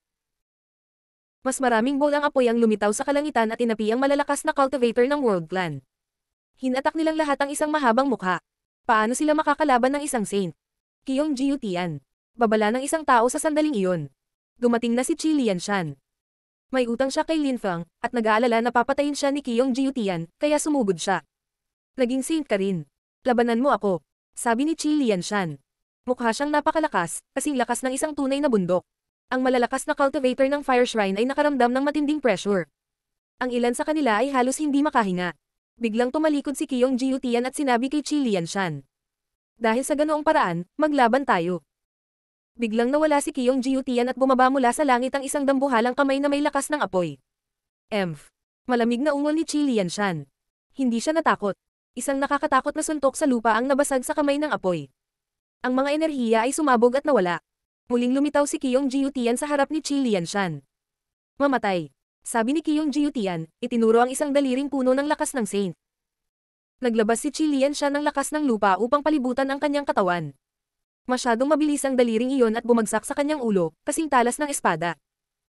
Mas maraming bol ang apoy ang lumitaw sa kalangitan at inapi ang malalakas na cultivator ng world clan. Hinatak nilang lahat ang isang mahabang mukha. Paano sila makakalaban ng isang saint? Kiyong Jiutian. Babala ng isang tao sa sandaling iyon. Dumating na si Chi Lianshan. May utang siya kay Lin Fang, at nag-aalala na papatayin siya ni Kiyong Jiutian, kaya sumugod siya. Naging saint ka rin. Labanan mo ako. Sabi ni Chi Lianshan. Mukha siyang napakalakas, kasing lakas ng isang tunay na bundok. Ang malalakas na cultivator ng Fire Shrine ay nakaramdam ng matinding pressure. Ang ilan sa kanila ay halos hindi makahinga. Biglang tumalikod si Kiyong Jiutian at sinabi kay Chi Lianshan. Dahil sa ganoong paraan, maglaban tayo. Biglang nawala si Kiyong Jiutian at bumaba mula sa langit ang isang dambuhalang kamay na may lakas ng apoy. Emph. Malamig na ungol ni Chilian Shan. Hindi siya natakot. Isang nakakatakot na suntok sa lupa ang nabasag sa kamay ng apoy. Ang mga enerhiya ay sumabog at nawala. Muling lumitaw si Kiyong Jiutian sa harap ni Chilian Shan. Mamatay. Sabi ni Kiyong Jiutian, itinuro ang isang daliring puno ng lakas ng saint. Naglabas si Chilian siya ng lakas ng lupa upang palibutan ang kanyang katawan. Masyadong mabilis ang daliring iyon at bumagsak sa kanyang ulo, kasing talas ng espada.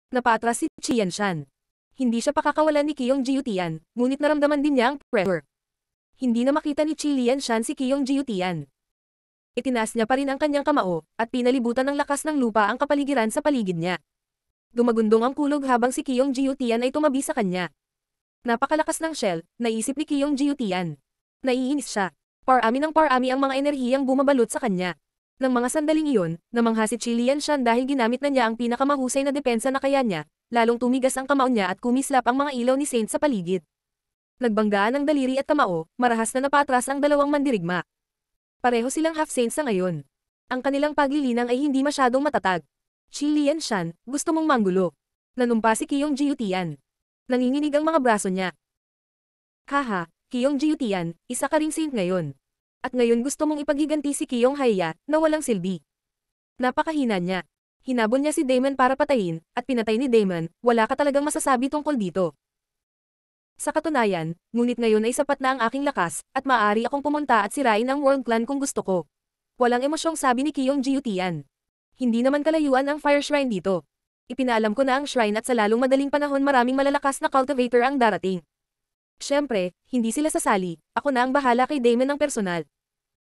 Napaatras si Chian Shan. Hindi siya pakakawalan ni Kiyong Jiutian, ngunit naramdaman din niya ang pressure. Hindi na makita ni Chilian Shan si Kiyong Jiutian. Itinas niya pa rin ang kanyang kamao, at pinalibutan ng lakas ng lupa ang kapaligiran sa paligid niya. Gumagundong ang kulog habang si Kiyong Jiutian ay tumabi sa kanya. Napakalakas ng shell, naisip ni Kiyong Jiutian. Naiinis siya. Parami ng parami ang mga enerhiyang bumabalot sa kanya. Nang mga sandaling iyon, namangha si Chilian Shan dahil ginamit na niya ang pinakamahusay na depensa na kaya niya, lalong tumigas ang kamao niya at kumislap ang mga ilaw ni Saint sa paligid. Nagbanggaan ang daliri at kamao, marahas na napatras ang dalawang mandirigma. Pareho silang half-saint sa ngayon. Ang kanilang paglilinang ay hindi masyadong matatag. Chilian Shan, gusto mong manggulo. Nanumpa si Kiyong Jiutian. Nanginginig ang mga braso niya. Haha, Kiyong Jiutian, isa ka ring saint ngayon. At ngayon gusto mong ipaghiganti si Kiyong Haya, na walang silbi. Napakahina niya. Hinabon niya si Damon para patayin, at pinatay ni Damon, wala ka talagang masasabi tungkol dito. Sa katunayan, ngunit ngayon ay sapat na ang aking lakas, at maaari akong pumunta at sirain ang World Clan kung gusto ko. Walang emosyong sabi ni Kiyong Jiutian. Hindi naman kalayuan ang Fire Shrine dito. Ipinalam ko na ang shrine at sa lalong madaling panahon maraming malalakas na cultivator ang darating. Siyempre, hindi sila sasali, ako na ang bahala kay Damon ng personal.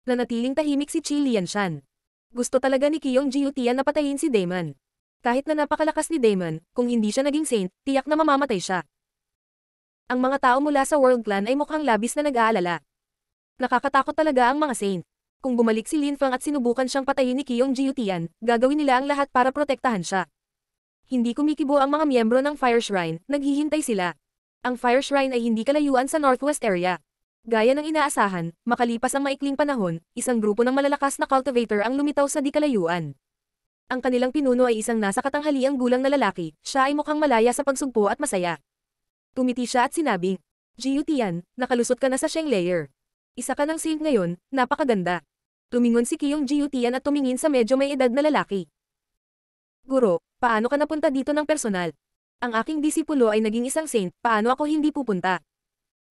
Nanatiling tahimik si Chi Lian Gusto talaga ni Kiyong Jiutian na patayin si Damon. Kahit na napakalakas ni Damon, kung hindi siya naging saint, tiyak na mamamatay siya. Ang mga tao mula sa World Clan ay mukhang labis na nag-aalala. Nakakatakot talaga ang mga saint. Kung bumalik si Lin Fang at sinubukan siyang patayin ni Kiyong Jiutian, gagawin nila ang lahat para protektahan siya. Hindi kumikibo ang mga miyembro ng Fire Shrine, naghihintay sila ang Fire Shrine ay hindi kalayuan sa Northwest area. Gaya ng inaasahan, makalipas ang maikling panahon, isang grupo ng malalakas na cultivator ang lumitaw sa dikalayuan. Ang kanilang pinuno ay isang nasa katanghaliang gulang na lalaki, siya ay mukhang malaya sa pagsugpo at masaya. Tumiti siya at sinabing, Jiu Tian, nakalusot ka na sa Sheng Layer. Isa ka ng saint ngayon, napakaganda. Tumingon si Kiyong Jiu Tian at tumingin sa medyo may edad na lalaki. Guro, paano ka napunta dito ng personal? ang aking disipulo ay naging isang saint, paano ako hindi pupunta?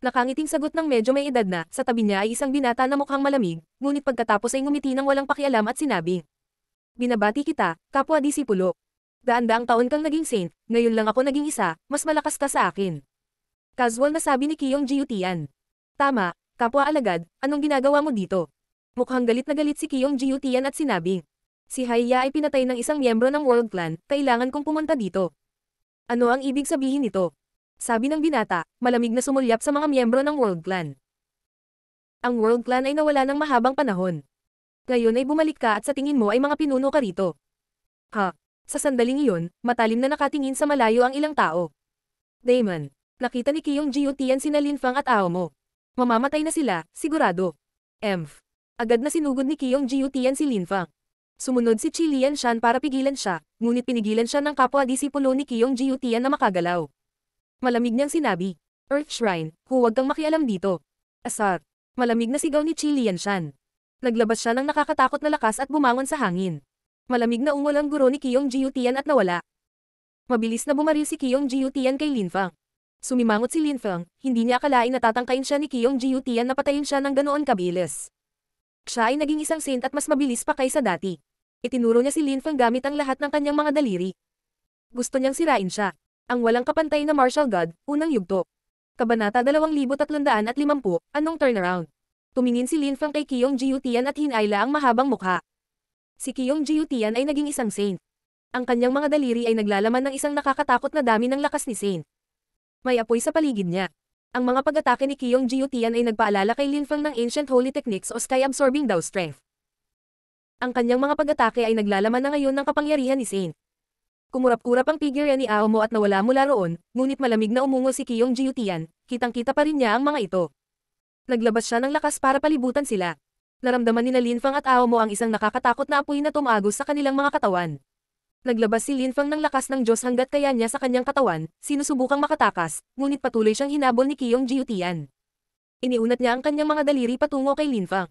Nakangiting sagot ng medyo may edad na, sa tabi niya ay isang binata na mukhang malamig, ngunit pagkatapos ay ngumiti ng walang pakialam at sinabi. Binabati kita, kapwa disipulo. Daan-daang taon kang naging saint, ngayon lang ako naging isa, mas malakas ka sa akin. Casual na sabi ni Kiyong Jiutian. Tama, kapwa alagad, anong ginagawa mo dito? Mukhang galit na galit si Kiyong Jiutian at sinabi. Si Haiya ay pinatay ng isang miyembro ng World Clan, kailangan kong pumunta dito. Ano ang ibig sabihin nito? Sabi ng binata, malamig na sumulyap sa mga miyembro ng World Clan. Ang World Clan ay nawala ng mahabang panahon. Ngayon ay bumalik ka at sa tingin mo ay mga pinuno ka rito. Ha? Sa sandaling iyon, matalim na nakatingin sa malayo ang ilang tao. Damon, nakita ni Kiyong Jiu si sina Linfang at Aomo. Mamamatay na sila, sigurado. Emph. Agad na sinugod ni Kiyong Jiu Tian si Linfang. Sumunod si Chilian Shan para pigilan siya, ngunit pinigilan siya ng kapwa-disipulo ni Kiyong Jiutian na makagalaw. Malamig niyang sinabi, Earth Shrine, huwag kang makialam dito. Asar. Malamig na sigaw ni Chilian Shan. Naglabas siya ng nakakatakot na lakas at bumangon sa hangin. Malamig na ungol ang guro ni Kiyong Jiutian at nawala. Mabilis na bumaril si Kiyong Jiutian kay Lin Linfang. Sumimangot si Lin Linfang, hindi niya akalaing natatangkain siya ni Kiyong Jiutian na patayin siya ng ganoon kabilis. Siya ay naging isang saint at mas mabilis pa kaysa dati. Itinuro niya si Lin Feng gamit ang lahat ng kanyang mga daliri. Gusto niyang sirain siya. Ang walang kapantay na martial god, unang yugto. Kabanata 2350, anong turnaround? Tumingin si Lin Feng kay Kiyong Jiutian at hinayla ang mahabang mukha. Si Kiyong Jiutian ay naging isang saint. Ang kanyang mga daliri ay naglalaman ng isang nakakatakot na dami ng lakas ni saint. May apoy sa paligid niya. Ang mga pag-atake ni Kiyong Jiutian ay nagpaalala kay Linfeng ng ancient holy techniques o sky absorbing Dao strength. Ang kanyang mga pag-atake ay naglalaman na ngayon ng kapangyarihan ni Saint. Kumurap-kurap ang figure ni Aomo at nawala mula roon, ngunit malamig na umungo si Kiyong Jiutian, kitang-kita pa rin niya ang mga ito. Naglabas siya ng lakas para palibutan sila. Naramdaman ni Linfang at Aomo ang isang nakakatakot na apoy na tumagos sa kanilang mga katawan. Naglabas si Lin Fang ng lakas ng Diyos hanggat kaya niya sa kanyang katawan, sinusubukang makatakas, ngunit patuloy siyang hinabol ni Kiyong Jiutian. Iniunat niya ang kanyang mga daliri patungo kay Lin Fang.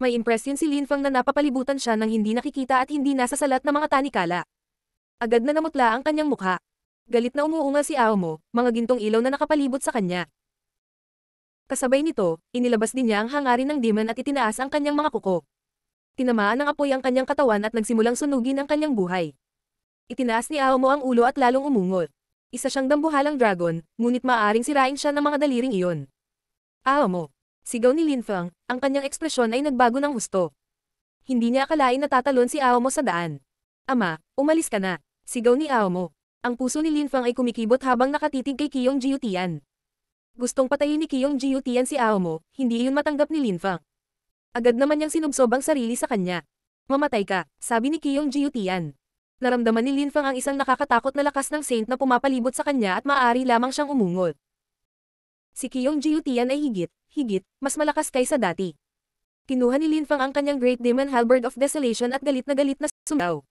May impresyon si Lin Fang na napapalibutan siya ng hindi nakikita at hindi nasa salat ng mga tanikala. Agad na namutla ang kanyang mukha. Galit na umuunga si Aomo, mga gintong ilaw na nakapalibot sa kanya. Kasabay nito, inilabas din niya ang hangarin ng demon at itinaas ang kanyang mga kuko. Tinamaan ng apoy ang kanyang katawan at nagsimulang sunugin ang kanyang buhay. Itinaas ni Aomo ang ulo at lalong umungot. Isa siyang dambuhalang dragon, ngunit maaring sirain siya ng mga daliring iyon. Aomo! Sigaw ni Lin Linfang, ang kanyang ekspresyon ay nagbago ng husto. Hindi niya akalain na tatalon si Aomo sa daan. Ama, umalis ka na. Sigaw ni Aomo. Ang puso ni Lin Linfang ay kumikibot habang nakatitig kay Kiyong Jiutian. Gustong patayin ni Kiyong Jiutian si Aomo, hindi iyon matanggap ni Lin Linfang. Agad naman niyang sinubsob ang sarili sa kanya. Mamatay ka, sabi ni Kiyong Jiutian. Naramdaman ni Lin Fang ang isang nakakatakot na lakas ng saint na pumapalibot sa kanya at maaari lamang siyang umungol. Si Kiyong Jiutian ay higit, higit, mas malakas kaysa dati. Kinuha ni Lin Fang ang kanyang Great Demon Halberd of Desolation at galit na galit na sumaw.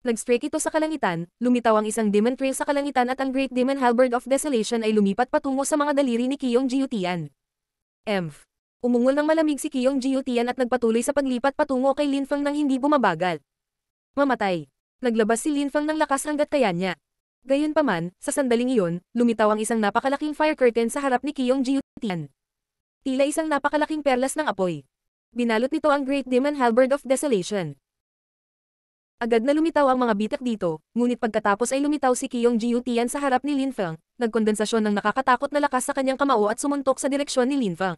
Nag-strike ito sa kalangitan, lumitaw ang isang demon trail sa kalangitan at ang Great Demon Halberd of Desolation ay lumipat patungo sa mga daliri ni Kiyong Jiutian. Emph. Umungol ng malamig si Kiyong Jiutian at nagpatuloy sa paglipat patungo kay Lin Fang nang hindi bumabagal. Mamatay. Naglabas si Lin Fang ng lakas hanggat kaya niya. Gayunpaman, sa sandaling iyon, lumitaw ang isang napakalaking fire curtain sa harap ni Kiyong Jiutian. Tila isang napakalaking perlas ng apoy. Binalot nito ang Great Demon Halberd of Desolation. Agad na lumitaw ang mga bitak dito, ngunit pagkatapos ay lumitaw si Kiyong Jiutian sa harap ni Lin Fang, nagkondensasyon ng nakakatakot na lakas sa kanyang kamao at sumuntok sa direksyon ni Lin Fang.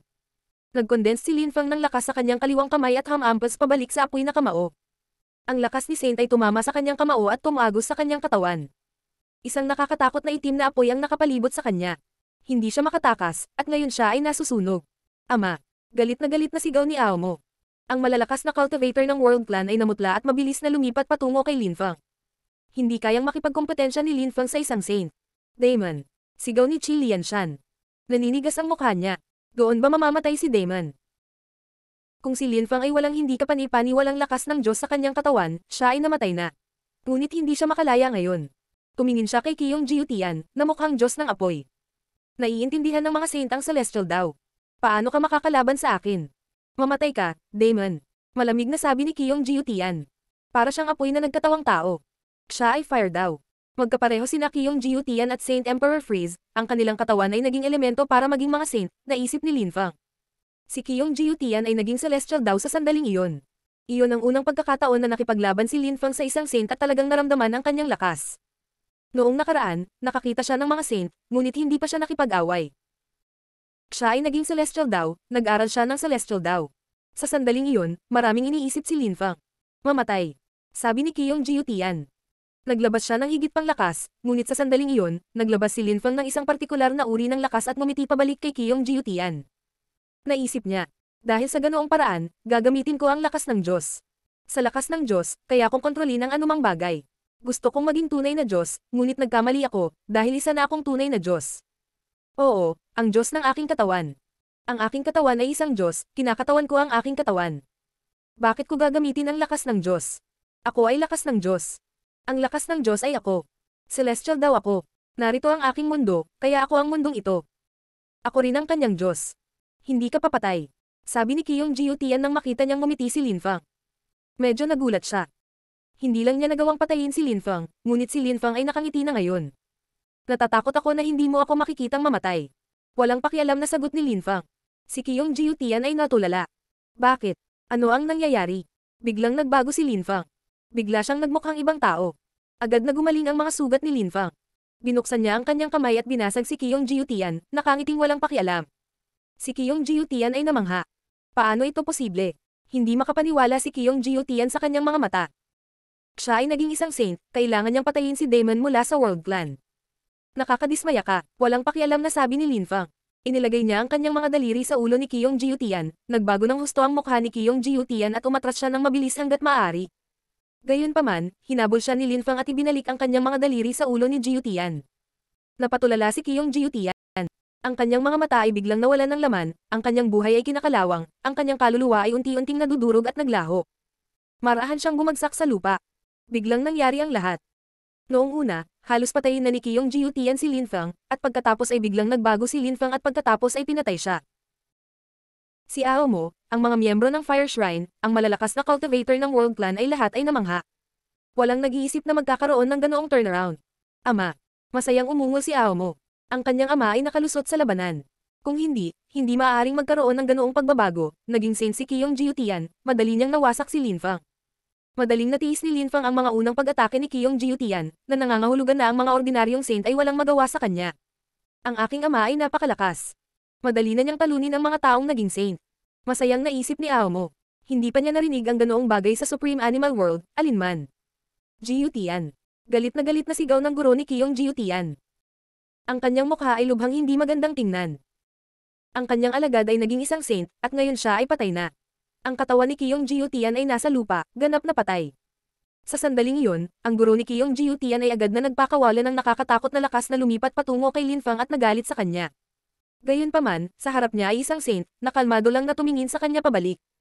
Nagkondens si Lin Fang ng lakas sa kanyang kaliwang kamay at hamampas pabalik sa apoy na kamao. Ang lakas ni Saint ay tumama sa kanyang kamao at tumagos sa kanyang katawan. Isang nakakatakot na itim na apoy ang nakapalibot sa kanya. Hindi siya makatakas, at ngayon siya ay nasusunog. Ama, galit na galit na sigaw ni Aomo. Ang malalakas na cultivator ng World Clan ay namutla at mabilis na lumipat patungo kay Linfang. Hindi kayang makipagkompetensya ni Linfang sa isang Saint. Damon, sigaw ni Chi Lianshan. Naninigas ang mukha niya. Doon ba mamamatay si Damon? Kung si Lin Fang ay walang hindi kapani-paniwalang lakas ng Diyos sa kanyang katawan, siya ay namatay na. Ngunit hindi siya makalaya ngayon. Tumingin siya kay Kiyong Jiutian, na mukhang Diyos ng apoy. Naiintindihan ng mga saint ang celestial daw. Paano ka makakalaban sa akin? Mamatay ka, Damon. Malamig na sabi ni Kiyong Jiutian. Para siyang apoy na nagkatawang tao. Siya ay fire daw. Magkapareho sina Kiyong Jiutian at Saint Emperor Freeze, ang kanilang katawan ay naging elemento para maging mga saint, naisip ni Lin Fang. Si Kiyong Jiutian ay naging celestial daw sa sandaling iyon. Iyon ang unang pagkakataon na nakipaglaban si Lin Fang sa isang saint at talagang naramdaman ang kanyang lakas. Noong nakaraan, nakakita siya ng mga saint, ngunit hindi pa siya nakipag-away. Siya ay naging celestial daw, nag-aral siya ng celestial daw. Sa sandaling iyon, maraming iniisip si Lin Fang. Mamatay. Sabi ni Kiyong Jiutian. Naglabas siya ng higit pang lakas, ngunit sa sandaling iyon, naglabas si Lin Linfang ng isang partikular na uri ng lakas at ngumiti pabalik kay Kiyong Jiutian. Naisip niya. Dahil sa ganoong paraan, gagamitin ko ang lakas ng Diyos. Sa lakas ng Diyos, kaya kong kontrolin ang anumang bagay. Gusto kong maging tunay na Diyos, ngunit nagkamali ako, dahil isa na akong tunay na Diyos. Oo, ang Diyos ng aking katawan. Ang aking katawan ay isang Diyos, kinakatawan ko ang aking katawan. Bakit ko gagamitin ang lakas ng Diyos? Ako ay lakas ng Diyos. Ang lakas ng Diyos ay ako. Celestial daw ako. Narito ang aking mundo, kaya ako ang mundong ito. Ako rin ang kanyang Diyos. Hindi ka papatay. Sabi ni Kiyong Tian nang makita niyang ngumiti si Lin Fang. Medyo nagulat siya. Hindi lang niya nagawang patayin si Lin Fang, ngunit si Lin Fang ay nakangiti na ngayon. Natatakot ako na hindi mo ako makikitang mamatay. Walang pakialam na sagot ni Lin Fang. Si Kiyong Tian ay natulala. Bakit? Ano ang nangyayari? Biglang nagbago si Lin Fang. Bigla siyang nagmukhang ibang tao. Agad na gumaling ang mga sugat ni Lin Fang. Binuksan niya ang kanyang kamay at binasag si Kiyong Jiutian, nakangiting walang pakialam. Si Kiyong Jiutian ay namangha. Paano ito posible? Hindi makapaniwala si Kiyong Jiutian sa kanyang mga mata. Siya ay naging isang saint, kailangan niyang patayin si Damon mula sa World Clan. Nakakadismaya ka, walang pakialam na sabi ni Fang. Inilagay niya ang kanyang mga daliri sa ulo ni Kiyong Jiutian, nagbago ng husto ang mukha ni Kiyong Jiutian at umatras siya ng mabilis hanggat maaari. Gayunpaman, hinabol siya ni Lin Fang at ibinalik ang kanyang mga daliri sa ulo ni Jiutian. Napatulala si Kiyong Jiutian. Ang kanyang mga mata ay biglang nawalan ng laman, ang kanyang buhay ay kinakalawang, ang kanyang kaluluwa ay unti-unting nadudurog at naglaho. Marahan siyang gumagsak sa lupa. Biglang nangyari ang lahat. Noong una, halos patayin na ni Kiyong Jiutian si Lin Linfang, at pagkatapos ay biglang nagbago si Lin Linfang at pagkatapos ay pinatay siya. Si Ao Mo, ang mga miyembro ng Fire Shrine, ang malalakas na cultivator ng World Clan ay lahat ay namangha. Walang nag-iisip na magkakaroon ng ganoong turnaround. Ama, masayang umungol si Ao Mo ang kanyang ama ay nakalusot sa labanan. Kung hindi, hindi maaaring magkaroon ng ganoong pagbabago, naging saint si Kiyong Jiutian, madali niyang nawasak si Lin Fang. Madaling natiis ni Lin Fang ang mga unang pag-atake ni Kiyong Jiutian, na nangangahulugan na ang mga ordinaryong saint ay walang magawa sa kanya. Ang aking ama ay napakalakas. Madali na niyang talunin ang mga taong naging saint. Masayang naisip ni Aomo. Hindi pa niya narinig ang ganoong bagay sa Supreme Animal World, alinman. Jiutian. Galit na galit na sigaw ng guro ni Kiyong Jiutian. Ang kanyang mukha ay lubhang hindi magandang tingnan. Ang kanyang alagad ay naging isang saint, at ngayon siya ay patay na. Ang katawan ni Kiyong Jiutian ay nasa lupa, ganap na patay. Sa sandaling iyon, ang guro ni Kiyong Jiutian ay agad na nagpakawala ng nakakatakot na lakas na lumipat patungo kay Linfang at nagalit sa kanya. Gayunpaman, sa harap niya ay isang saint, na kalmado lang na tumingin sa kanya pabalik.